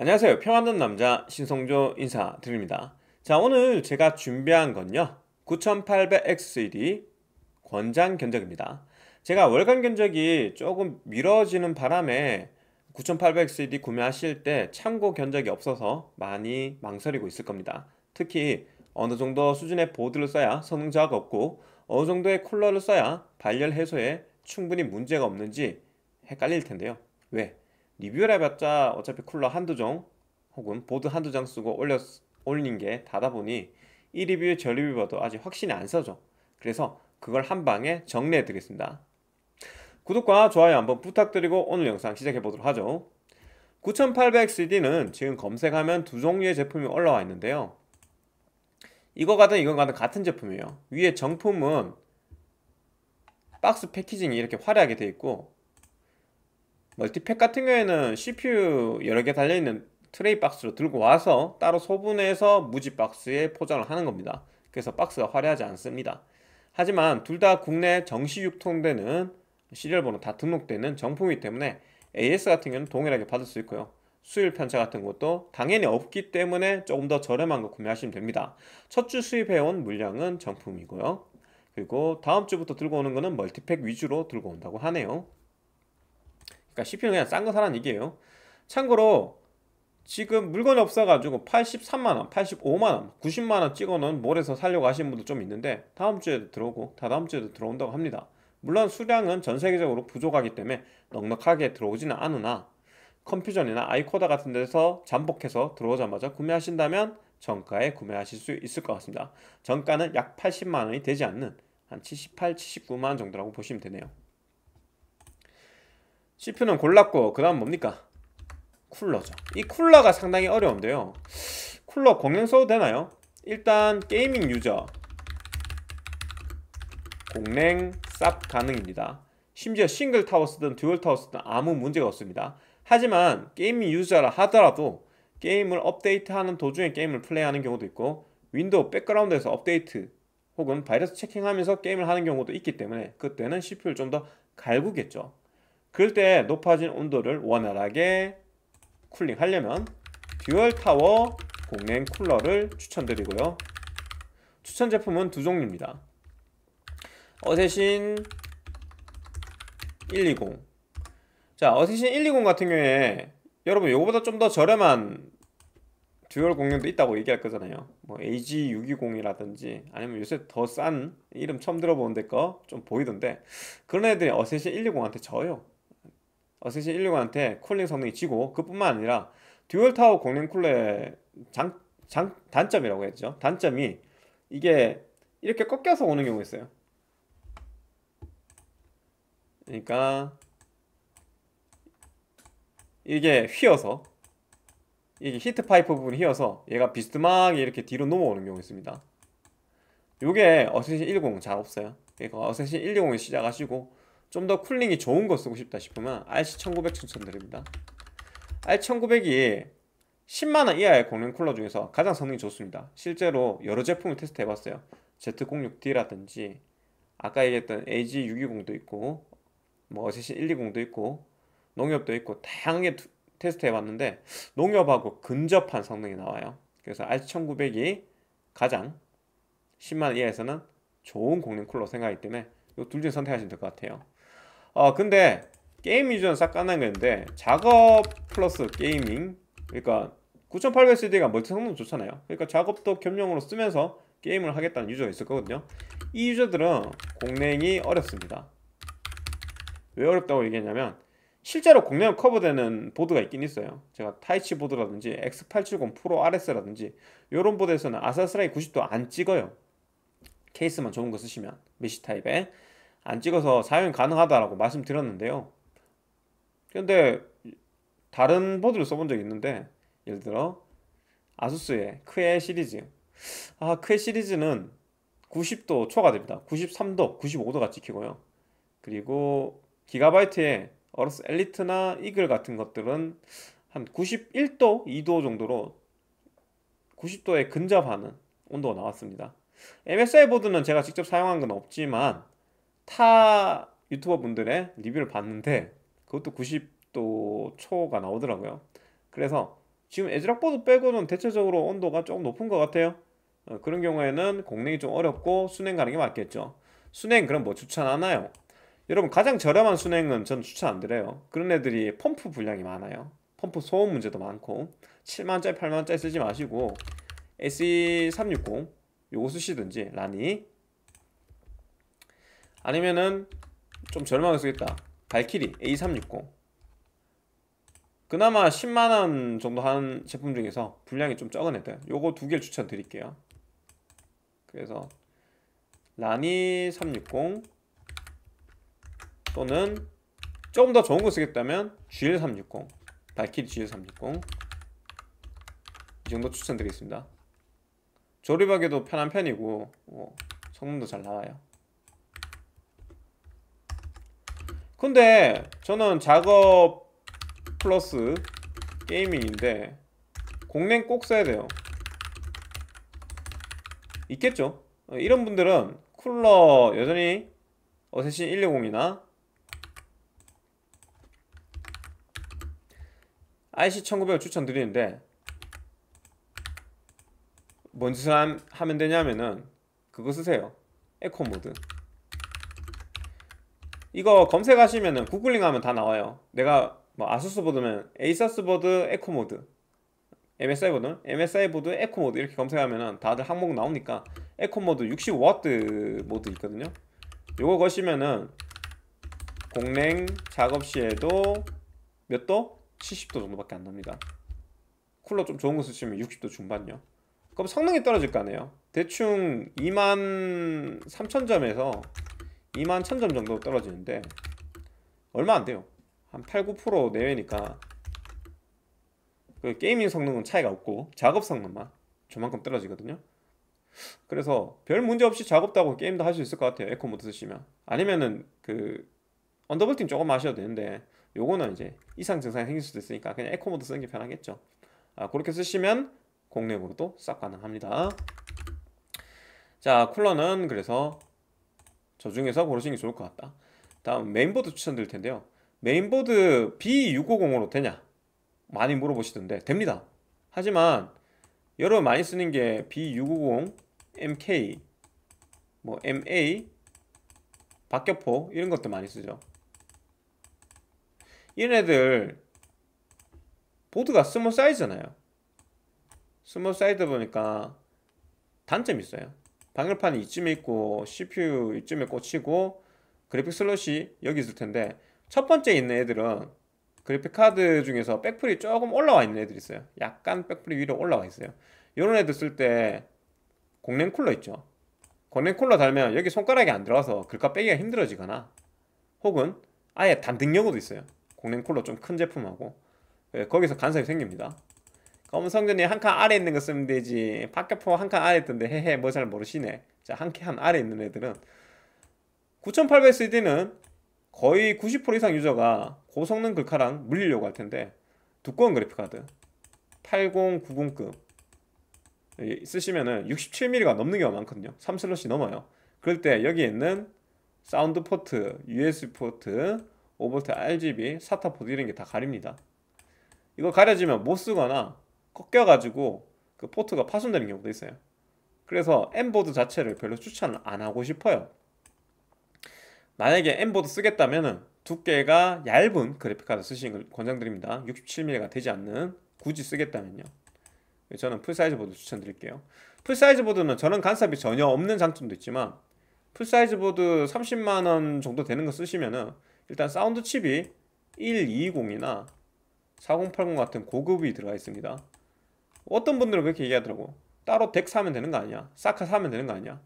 안녕하세요. 평안한 남자 신성조 인사드립니다. 자, 오늘 제가 준비한 건요. 9 8 0 0 x 1 d 권장 견적입니다. 제가 월간 견적이 조금 미뤄지는 바람에 9 8 0 0 x d 구매하실 때 참고 견적이 없어서 많이 망설이고 있을 겁니다. 특히 어느 정도 수준의 보드를 써야 성능 저하가 없고 어느 정도의 쿨러를 써야 발열 해소에 충분히 문제가 없는지 헷갈릴 텐데요. 왜? 리뷰를 해봤자 어차피 쿨러 한두 종 혹은 보드 한두 장 쓰고 올려 올린 게 다다 보니 이 리뷰 에저 리뷰 봐도 아직 확신이 안 서죠. 그래서 그걸 한 방에 정리해 드리겠습니다. 구독과 좋아요 한번 부탁드리고 오늘 영상 시작해 보도록 하죠. 9800CD는 지금 검색하면 두 종류의 제품이 올라와 있는데요. 이거 가든 이거 가든 같은 제품이에요. 위에 정품은 박스 패키징이 이렇게 화려하게 되어 있고 멀티팩 같은 경우에는 CPU 여러 개 달려있는 트레이 박스로 들고 와서 따로 소분해서 무지 박스에 포장을 하는 겁니다. 그래서 박스가 화려하지 않습니다. 하지만 둘 다 국내 정시 유통되는 시리얼 번호 다 등록되는 정품이기 때문에 AS 같은 경우는 동일하게 받을 수 있고요. 수율 편차 같은 것도 당연히 없기 때문에 조금 더 저렴한 거 구매하시면 됩니다. 첫 주 수입해온 물량은 정품이고요. 그리고 다음 주부터 들고 오는 거는 멀티팩 위주로 들고 온다고 하네요. 그러니까 CPU는 그냥 싼 거 사라는 얘기예요. 참고로 지금 물건이 없어가지고 83만원, 85만원, 90만원 찍어놓은 몰에서 살려고 하시는 분도 좀 있는데 다음 주에도 들어오고 다다음 주에도 들어온다고 합니다. 물론 수량은 전 세계적으로 부족하기 때문에 넉넉하게 들어오지는 않으나 컴퓨전이나 아이코다 같은 데서 잠복해서 들어오자마자 구매하신다면 정가에 구매하실 수 있을 것 같습니다. 정가는 약 80만원이 되지 않는 한 78, 79만원 정도라고 보시면 되네요. CPU는 골랐고 그 다음 뭡니까? 쿨러죠 이 쿨러가 상당히 어려운데요 쿨러 공용 써도 되나요? 일단 게이밍 유저 공랭 쌉 가능입니다 심지어 싱글 타워 쓰든 듀얼 타워 쓰든 아무 문제가 없습니다 하지만 게이밍 유저라 하더라도 게임을 업데이트하는 도중에 게임을 플레이하는 경우도 있고 윈도우 백그라운드에서 업데이트 혹은 바이러스 체킹하면서 게임을 하는 경우도 있기 때문에 그때는 CPU를 좀 더 갈구겠죠 그럴 때 높아진 온도를 원활하게 쿨링하려면 듀얼 타워 공랭 쿨러를 추천드리고요. 추천 제품은 두 종류입니다. 어세신 120 자, 어세신 120 같은 경우에 여러분 이거보다 좀 더 저렴한 듀얼 공룡도 있다고 얘기할 거잖아요 뭐 AG620이라든지 아니면 요새 더 싼 이름 처음 들어보는 데거 좀 보이던데 그런 애들이 어세신 120한테 져요 어쌔신 160한테 쿨링 성능이 지고 그뿐만 아니라 듀얼 타워 공랭 쿨러의 장, 장, 단점이라고 했죠. 단점이 이게 이렇게 꺾여서 오는 경우 가 있어요. 그러니까 이게 휘어서 이게 히트 파이프 부분이 휘어서 얘가 비스듬하게 이렇게 뒤로 넘어오는 경우 가 있습니다. 요게 어쌔신 10잘 없어요. 그러니까 어쌔신 120을 시작하시고 좀더 쿨링이 좋은 거 쓰고 싶다 싶으면 RC1900 추천드립니다. R1900이 10만원 이하의 공랭 쿨러 중에서 가장 성능이 좋습니다. 실제로 여러 제품을 테스트 해봤어요. Z06D라든지 아까 얘기했던 AG620도 있고 뭐 어세신 120도 있고 농협도 있고 다양한 게 테스트 해봤는데 농협하고 근접한 성능이 나와요. 그래서 R1900이 가장 10만 이하에서는 좋은 공랭 쿨러 생각이기 때문에 이둘 중에 선택하시면 될 것 같아요. 어 근데 게임 유저는 싹 까나겠는데 작업 플러스 게이밍 그러니까 9800CD가 멀티 성능 좋잖아요 그러니까 작업도 겸용으로 쓰면서 게임을 하겠다는 유저가 있을 거거든요 이 유저들은 공랭이 어렵습니다 왜 어렵다고 얘기했냐면 실제로 공랭 커버되는 보드가 있긴 있어요 제가 타이치 보드라든지 X870 프로 RS라든지 이런 보드에서는 아사스라이 90도 안 찍어요 케이스만 좋은 거 쓰시면 메시 타입에 안 찍어서 사용 이 가능하다라고 말씀드렸는데요. 그런데 다른 보드를 써본 적이 있는데 예를 들어 아수스의 크에 시리즈 아 크에 시리즈는 90도 초가됩니다 93도, 95도가 찍히고요. 그리고 기가바이트의 어로스 엘리트나 이글 같은 것들은 한 91도, 2도 정도로 90도에 근접하는 온도가 나왔습니다. MSI 보드는 제가 직접 사용한 건 없지만 타 유튜버 분들의 리뷰를 봤는데 그것도 90도 초가 나오더라고요. 그래서 지금 에즈락보드 빼고는 대체적으로 온도가 조금 높은 것 같아요. 어, 그런 경우에는 공랭이 좀 어렵고 순행 가는 게 맞겠죠. 순행 그럼 뭐 추천하나요? 여러분 가장 저렴한 순행은 전 추천 안 드려요. 그런 애들이 펌프 분량이 많아요. 펌프 소음 문제도 많고 7만원짜리 8만원짜리 쓰지 마시고 SE360 요거 쓰시든지 라니 아니면은 좀 저렴하게 쓰겠다 발키리 A360 그나마 10만원 정도 하 제품 중에서 분량이 좀 적은 애들 요거 두 개를 추천드릴게요 그래서 라니 360 또는 조금 더 좋은 거 쓰겠다면 GL360 발키리 GL360 이 정도 추천드리겠습니다 조립하기도 편한 편이고 뭐 성능도 잘 나와요 근데 저는 작업 플러스 게이밍인데 공랭 꼭 써야 돼요 있겠죠? 어, 이런 분들은 쿨러 여전히 어세신 120이나 IC1900을 추천드리는데 뭔 짓을 하면 되냐면은 그거 쓰세요 에코 모드 이거 검색하시면은 구글링 하면 다 나와요 내가 뭐 아수스 보드면 에이사스 보드 에코 모드 MSI 보드 MSI 보드 에코 모드 이렇게 검색하면은 다들 항목 나오니까 에코 모드 60W 모드 있거든요 요거 거시면은 공랭 작업 시에도 몇 도? 70도 정도밖에 안 납니다 쿨러 좀 좋은 거 쓰시면 60도 중반요 그럼 성능이 떨어질 거 아니에요 대충 2 3 0 0 0 점에서 2만 1000점 정도 떨어지는데 얼마 안 돼요 한 8, 9% 내외니까 그 게이밍 성능은 차이가 없고 작업 성능만 저만큼 떨어지거든요 그래서 별 문제 없이 작업도 하고 게임도 할 수 있을 것 같아요 에코 모드 쓰시면 아니면은 그 언더볼팅 조금 하셔도 되는데 요거는 이제 이상 증상이 생길 수도 있으니까 그냥 에코 모드 쓰는 게 편하겠죠 아 그렇게 쓰시면 공내으로도 싹 가능합니다 자 쿨러는 그래서 저 중에서 고르시는 게 좋을 것 같다 다음 메인보드 추천드릴 텐데요 메인보드 B650으로 되냐? 많이 물어보시던데 됩니다 하지만 여러분 많이 쓰는 게 B650, MK, 뭐 MA, 박격포 이런 것도 많이 쓰죠 이런 애들 보드가 스몰 사이즈잖아요 스몰 사이즈 보니까 단점이 있어요 방열판이 이쯤에 있고 CPU 이쯤에 꽂히고 그래픽 슬롯이 여기 있을 텐데 첫 번째 있는 애들은 그래픽 카드 중에서 백플이 조금 올라와 있는 애들이 있어요. 약간 백플이 위로 올라와 있어요. 이런 애들 쓸 때 공랭 쿨러 있죠. 공랭 쿨러 달면 여기 손가락이 안 들어가서 글값 빼기가 힘들어지거나 혹은 아예 단등여고도 있어요. 공랭 쿨러 좀 큰 제품하고 예, 거기서 간섭이 생깁니다. 검은 성전이 한 칸 아래 있는 거 쓰면 되지 박격포 한 칸 아래 있던데 헤헤 뭐 잘 모르시네 자한칸 아래 있는 애들은 9800CD는 거의 90% 이상 유저가 고성능 글카랑 물리려고 할 텐데 두꺼운 그래픽카드 8090급 쓰시면은 67mm가 넘는 경우가 많거든요 3슬롯이 넘어요 그럴 때여기 있는 사운드 포트, USB 포트, 5V RGB, 사타 포트 이런 게 다 가립니다 이거 가려지면 못 쓰거나 꺾여가지고 그 포트가 파손되는 경우도 있어요. 그래서 엠보드 자체를 별로 추천안 하고 싶어요. 만약에 엠보드 쓰겠다면은 두께가 얇은 그래픽카드 쓰시는 걸 권장드립니다. 67mm가 되지 않는 굳이 쓰겠다면요. 저는 풀사이즈 보드 추천드릴게요. 풀사이즈 보드는 저는 간섭이 전혀 없는 장점도 있지만 풀사이즈 보드 30만원 정도 되는 거 쓰시면은 일단 사운드 칩이 120이나 4080 같은 고급이 들어가 있습니다. 어떤 분들은 그렇게 얘기하더라고. 따로 덱 사면 되는 거 아니야? 사카 사면 되는 거 아니야?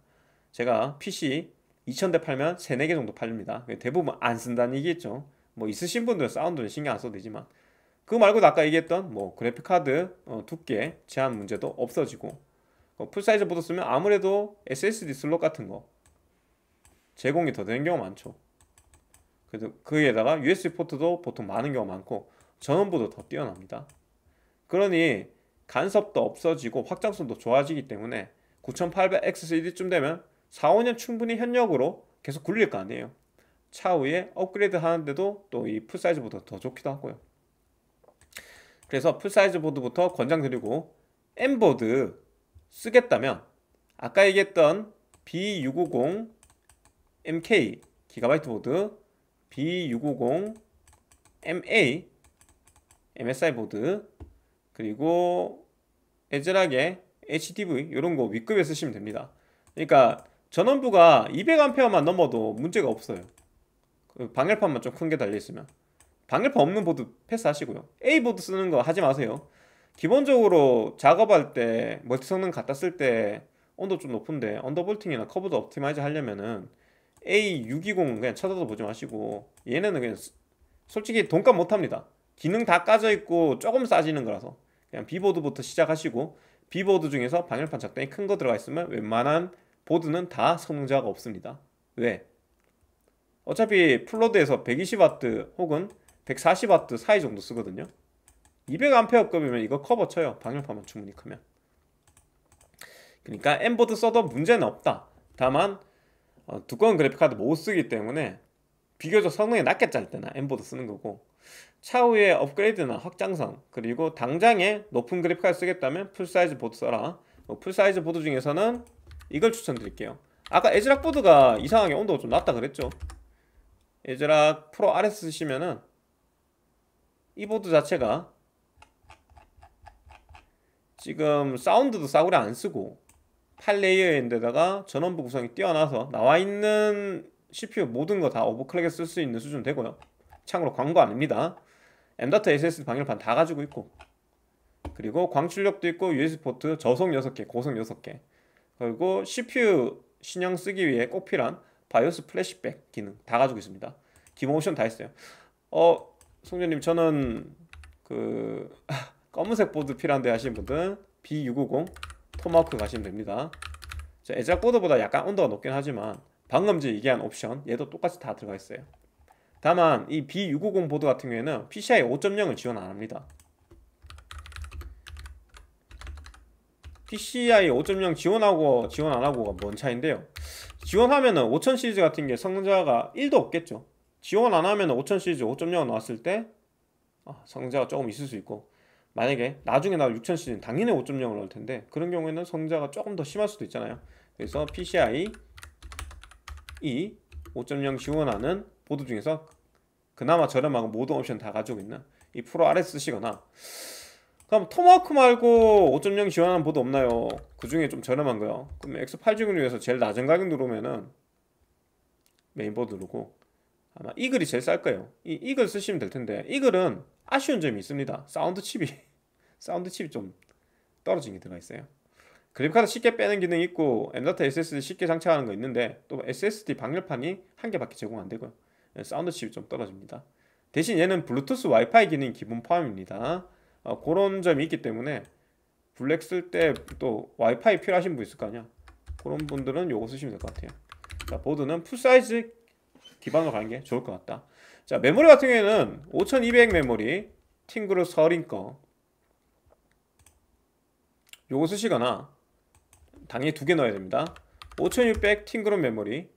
제가 PC 2000대 팔면 3, 4개 정도 팔립니다. 대부분 안 쓴다는 얘기겠죠. 뭐 있으신 분들은 사운드는 신경 안 써도 되지만 그거 말고도 아까 얘기했던 뭐 그래픽카드 어, 두께 제한 문제도 없어지고 어, 풀사이즈 보드 쓰면 아무래도 SSD 슬롯 같은 거 제공이 더 되는 경우가 많죠. 그래서 그에다가 USB 포트도 보통 많은 경우가 많고 전원부도 더 뛰어납니다. 그러니 간섭도 없어지고 확장성도 좋아지기 때문에 9800XCD쯤 되면 4, 5년 충분히 현역으로 계속 굴릴 거 아니에요. 차후에 업그레이드 하는데도 또 이 풀사이즈보다 더 좋기도 하고요. 그래서 풀사이즈 보드부터 권장드리고 M보드 쓰겠다면 아까 얘기했던 B650 MK 기가바이트 보드 B650 MA MSI 보드 그리고 애절하게 HDV 이런 거 윗급에 쓰시면 됩니다. 그러니까 전원부가 200A만 넘어도 문제가 없어요. 그 방열판만 좀 큰 게 달려있으면 방열판 없는 보드 패스하시고요. A 보드 쓰는 거 하지 마세요. 기본적으로 작업할 때 멀티 성능 갖다 쓸 때 온도 좀 높은데 언더볼팅이나 커브드 옵티마이즈 하려면은 A620 그냥 쳐다도 보지 마시고 얘네는 그냥 솔직히 돈값 못합니다 기능 다 까져 있고 조금 싸지는 거라서 그냥 비보드부터 시작하시고 비보드 중에서 방열판 작단이 큰 거 들어가 있으면 웬만한 보드는 다 성능 자가 없습니다 왜? 어차피 플로드에서 120W 혹은 140W 사이 정도 쓰거든요 200A급이면 이거 커버 쳐요 방열판만 충분히 크면 그러니까 엠보드 써도 문제는 없다 다만 어, 두꺼운 그래픽카드 못 쓰기 때문에 비교적 성능이 낮게 짤 때나 엠보드 쓰는 거고 차후에 업그레이드나 확장성 그리고 당장에 높은 그래픽카드 쓰겠다면 풀사이즈 보드 써라 어, 풀사이즈 보드 중에서는 이걸 추천드릴게요 아까 에즈락 보드가 이상하게 온도가 좀 낮다 그랬죠 에즈락 프로 RS 쓰시면은 이 보드 자체가 지금 사운드도 싸구려 안 쓰고 8레이어인데다가 전원부 구성이 뛰어나서 나와있는 CPU 모든 거 다 오버클럭에 쓸 수 있는 수준 되고요 참고로 광고 아닙니다. M.2 SSD 방열판 다 가지고 있고 그리고 광출력도 있고 USB 포트 저속 6개, 고속 6개 그리고 CPU 신형 쓰기 위해 꼭 필요한 바이오스 플래시백 기능 다 가지고 있습니다. 기본 옵션 다 있어요. 어, 송재님 저는 그 검은색 보드 필요한데 하시는 분들 B650 토마크 가시면 됩니다. 애작 보드보다 약간 온도가 높긴 하지만 방금 제 얘기한 옵션 얘도 똑같이 다 들어가 있어요. 다만 이 B650 보드 같은 경우에는 PCI 5.0을 지원 안 합니다. PCI 5.0 지원하고 지원 안 하고가 뭔 차인데요. 지원하면은 5000 시리즈 같은 게 성자가 1도 없겠죠. 지원 안 하면은 5000 시리즈 5.0 나왔을 때 아, 성자가 조금 있을 수 있고 만약에 나중에 나올 6000시리즈 당연히 5.0을 넣을 텐데 그런 경우에는 성자가 조금 더 심할 수도 있잖아요. 그래서 PCI E 5.0 지원하는 보드 중에서 그나마 저렴하고 모든 옵션 다 가지고 있는 이 프로 RS 쓰시거나 그럼 토마크 말고 5.0 지원하는 보드 없나요? 그 중에 좀 저렴한 거요 그럼 엑소 8 중을 위해서 제일 낮은 가격 누르면은 메인보드 누르고 아마 이글이 제일 쌀 거예요 이 이글 쓰시면 될 텐데 이글은 아쉬운 점이 있습니다 사운드 칩이 사운드 칩이 좀 떨어진 게 들어가 있어요 그립카드 쉽게 빼는 기능이 있고 엔더타 SSD 쉽게 장착하는 거 있는데 또 SSD 방열판이 한 개밖에 제공 안 되고요 예, 사운드 칩이 좀 떨어집니다. 대신 얘는 블루투스 와이파이 기능 기본 포함입니다. 어, 그런 점이 있기 때문에 블랙 쓸 때 또 와이파이 필요하신 분 있을 거 아니야. 그런 분들은 요거 쓰시면 될 것 같아요. 자, 보드는 풀사이즈 기반으로 가는 게 좋을 것 같다. 자, 메모리 같은 경우에는 5200 메모리 팅그루 서린 거 요거 쓰시거나 당연히 두 개 넣어야 됩니다. 5600 팅그루 메모리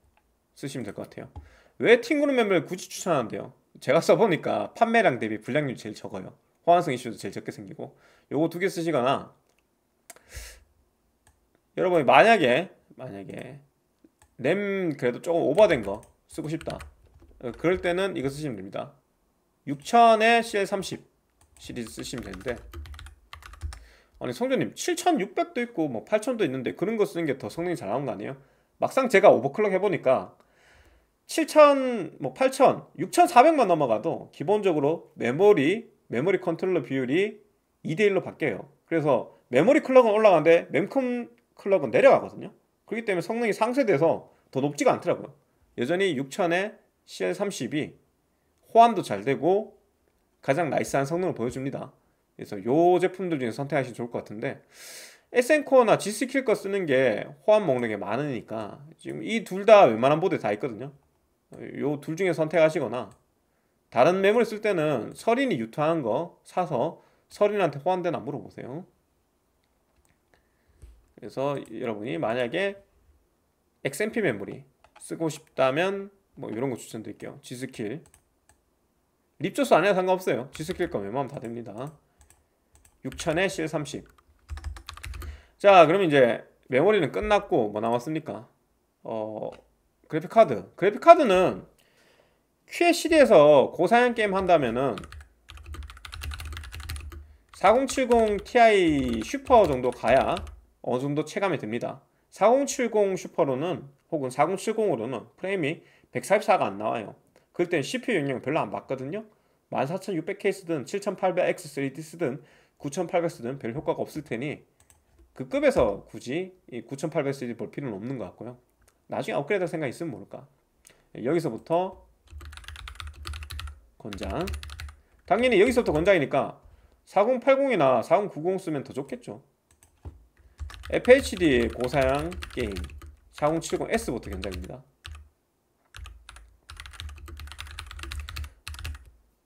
쓰시면 될 것 같아요. 왜 팅그룹 멤버를 굳이 추천하는데요? 제가 써보니까 판매량 대비 불량률 제일 적어요. 호환성 이슈도 제일 적게 생기고 요거 두 개 쓰시거나 여러분이 만약에 만약에 램 그래도 조금 오버된 거 쓰고 싶다 어, 그럴 때는 이거 쓰시면 됩니다 6000에 CL30 시리즈 쓰시면 되는데 아니 성조님 7600도 있고 뭐 8000도 있는데 그런 거 쓰는 게 더 성능이 잘 나온 거 아니에요? 막상 제가 오버클럭 해보니까 7천, 뭐 8천, 6,400만 넘어가도 기본적으로 메모리, 메모리 컨트롤러 비율이 2대1로 바뀌어요. 그래서 메모리 클럭은 올라가는데 맨컴 클럭은 내려가거든요. 그렇기 때문에 성능이 상쇄돼서 더 높지가 않더라고요. 여전히 6000에 CL32 호환도 잘 되고 가장 나이스한 성능을 보여줍니다. 그래서 요 제품들 중에 선택하시면 좋을 것 같은데 SN코어나 G스킬 거 쓰는 게 호환 목록에 많으니까 지금 이 둘 다 웬만한 보드에 다 있거든요. 요둘 중에 선택하시거나 다른 매물 쓸 때는 서린이 유타한거 사서 서린한테 호환되나 물어보세요. 그래서 여러분이 만약에 XMP 메모리 쓰고 싶다면 뭐 이런 거 추천드릴게요. 지스킬 립조스 안 해도 상관없어요. 지스킬 거 웬만하면 다 됩니다. 6000에 실 30. 자, 그럼 이제 메모리는 끝났고 뭐 남았습니까? 어, 그래픽카드 그래픽카드는 QLCD에서 고사양 게임 한다면은 4070 Ti 슈퍼 정도 가야 어느 정도 체감이 됩니다 4070 슈퍼로는 혹은 4070으로는 프레임이 144가 안 나와요 그럴 땐 CPU 용량 별로 안 받거든요 14600K 쓰든 7800X 3D 쓰든 9800 쓰든 별 효과가 없을 테니 그 급에서 굳이 이9800 3D 볼 필요는 없는 것 같고요 나중에 업그레이드 할 생각 있으면 모를까 예, 여기서부터 권장 당연히 여기서부터 권장이니까 4080이나 4090 쓰면 더 좋겠죠 FHD 고사양 게임 4070S부터 견장입니다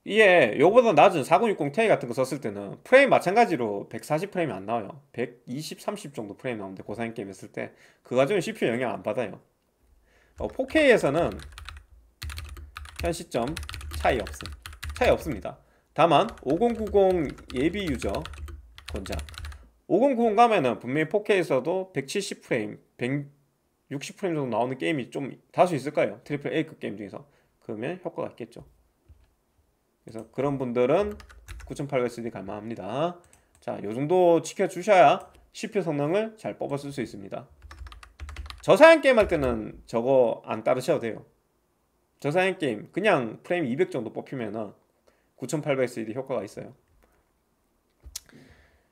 이게 요보다 낮은 4060 Ti 같은 거 썼을 때는 프레임 마찬가지로 140프레임이 안 나와요 120, 30 정도 프레임 나오는데 고사양 게임 했을 때그 과정에 CPU 영향 안 받아요 어, 4K에서는 현 시점 차이 없음 차이 없습니다 다만 5090 예비 유저 권장 5090 가면은 분명히 4K에서도 170프레임 160프레임 정도 나오는 게임이 좀 다수 있을까요? 트리플 A급 게임 중에서 그러면 효과가 있겠죠 그래서 그런 분들은 9800SD 갈만합니다 자 요정도 지켜주셔야 CPU 성능을 잘 뽑아 쓸 수 있습니다 저사양 게임 할 때는 저거 안 따르셔도 돼요 저사양 게임 그냥 프레임 200 정도 뽑히면 9800CD 효과가 있어요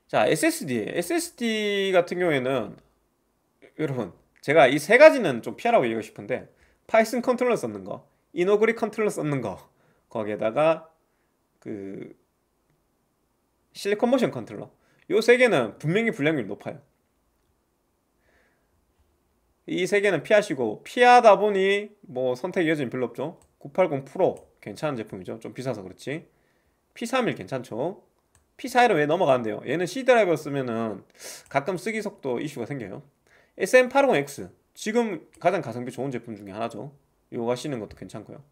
자 SSD SSD 같은 경우에는 여러분 제가 이 세 가지는 좀 피하라고 얘기하고 싶은데 파이썬 컨트롤러 썼는 거 이노그리 컨트롤러 썼는 거 거기에다가 그 실리콘 모션 컨트롤러 요 세 개는 분명히 불량률이 높아요 이세 개는 피하시고 피하다 보니 뭐 선택 여진 별로 없죠. 980 프로 괜찮은 제품이죠. 좀 비싸서 그렇지. P31 괜찮죠. P41은 왜 넘어가는데요? 얘는 C 드라이버 쓰면은 가끔 쓰기 속도 이슈가 생겨요. s m 8 0 x 지금 가장 가성비 좋은 제품 중에 하나죠. 이거 하시는 것도 괜찮고요.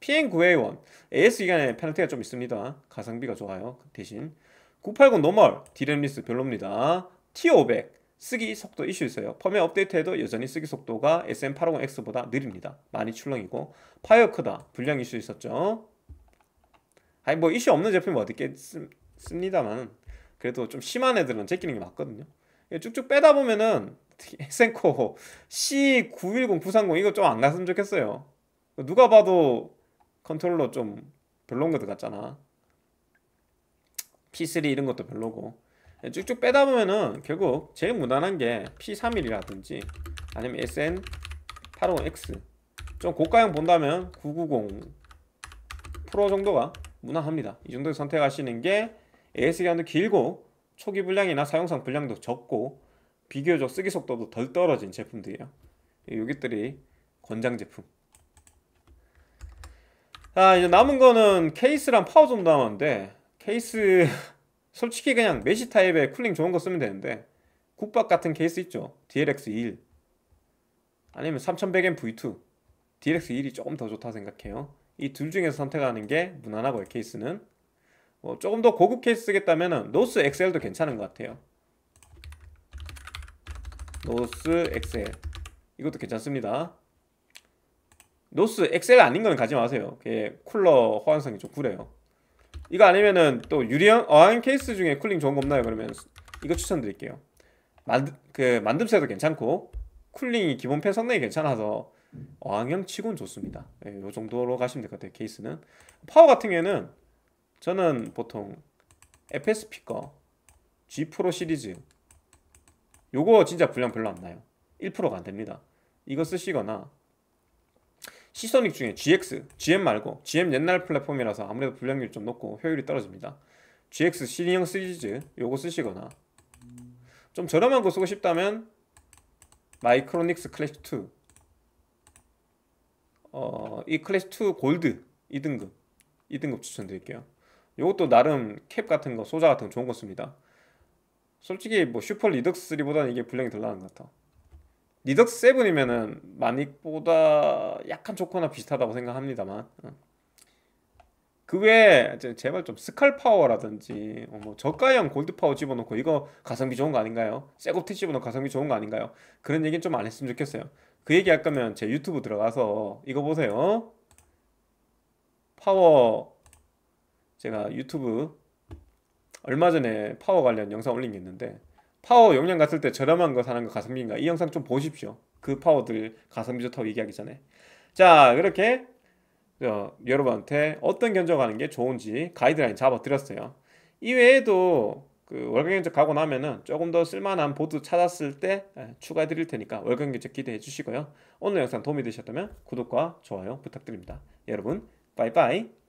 PN9A1 AS 기간에 페널티가 좀 있습니다. 가성비가 좋아요. 대신 980 노멀 디램리스 별로입니다. T500 쓰기 속도 이슈 있어요. 펌웨어 업데이트해도 여전히 쓰기 속도가 SM850X보다 느립니다. 많이 출렁이고 파이어 크다. 불량 이슈 있었죠. 아니 뭐 이슈 없는 제품이 뭐 어디 있겠습니다만 그래도 좀 심한 애들은 제끼는 게 맞거든요. 쭉쭉 빼다 보면은 센코 C910, 930 이거 좀 안 갔으면 좋겠어요. 누가 봐도 컨트롤러 좀 별론 것 같잖아. P3 이런 것도 별로고 쭉쭉 빼다 보면은 결국 제일 무난한 게 P31이라든지 아니면 SN85X 좀 고가형 본다면 990 프로 정도가 무난합니다 이 정도 선택하시는 게 AS 기간도 길고 초기 불량이나 사용상 불량도 적고 비교적 쓰기 속도도 덜 떨어진 제품들이에요 여기들이 권장 제품 자 이제 남은 거는 케이스랑 파워 좀 남았는데 케이스 솔직히 그냥 메시 타입의 쿨링 좋은 거 쓰면 되는데 국밥 같은 케이스 있죠 DLX21 아니면 3100M V2 DLX21이 조금 더 좋다 생각해요 이 둘 중에서 선택하는 게 무난하고요 케이스는 뭐 조금 더 고급 케이스 쓰겠다면 노스 x l 도 괜찮은 것 같아요 노스 XL 이것도 괜찮습니다 노스 XL 아닌 건 가지 마세요 그 쿨러 호환성이 좀 구려요 이거 아니면은 또유리형 어항 케이스 중에 쿨링 좋은 거 없나요? 그러면 이거 추천드릴게요. 만드, 그 만듦새도 괜찮고 쿨링이 기본 팬 성능이 괜찮아서 어항형 치곤 좋습니다. 예, 요 정도로 가시면 될 것 같아요. 케이스는 파워 같은 경우에는 저는 보통 FSP 거 G 프로 시리즈 요거 진짜 분량 별로 안 나요. 1%가 안 됩니다. 이거 쓰시거나 시선익 중에 GX, GM 말고 GM 옛날 플랫폼이라서 아무래도 불량률이 좀 높고 효율이 떨어집니다. GX 신형 시리즈 요거 쓰시거나 좀 저렴한 거 쓰고 싶다면 마이크로닉스 클래시2 어, 이 클래시2 골드 2등급 2등급 추천드릴게요. 요것도 나름 캡 같은 거, 소자 같은 거 좋은 거 씁니다. 솔직히 뭐 슈퍼 리덕스 3보다는 이게 분량이 덜 나는 것 같아. 리덕스 세븐이면은 마닉보다 약간 좋거나 비슷하다고 생각합니다만 어. 그 외에 제발 좀 스칼 파워라든지 어, 뭐 저가형 골드 파워 집어넣고 이거 가성비 좋은 거 아닌가요? 세고티 집어넣고 가성비 좋은 거 아닌가요? 그런 얘기는 좀 안 했으면 좋겠어요 그 얘기 할 거면 제 유튜브 들어가서 이거 보세요 파워 제가 유튜브 얼마 전에 파워 관련 영상 올린 게 있는데 파워 용량 갔을 때 저렴한 거 사는 거 가성비인가 이 영상 좀 보십시오 그 파워들 가성비 좋다고 얘기하기 전에 자 그렇게 어, 여러분한테 어떤 견적하는 게 좋은지 가이드라인 잡아드렸어요 이외에도 그 월간 견적 가고 나면은 조금 더 쓸만한 보드 찾았을 때 예, 추가해 드릴 테니까 월간 견적 기대해 주시고요 오늘 영상 도움이 되셨다면 구독과 좋아요 부탁드립니다 여러분 빠이빠이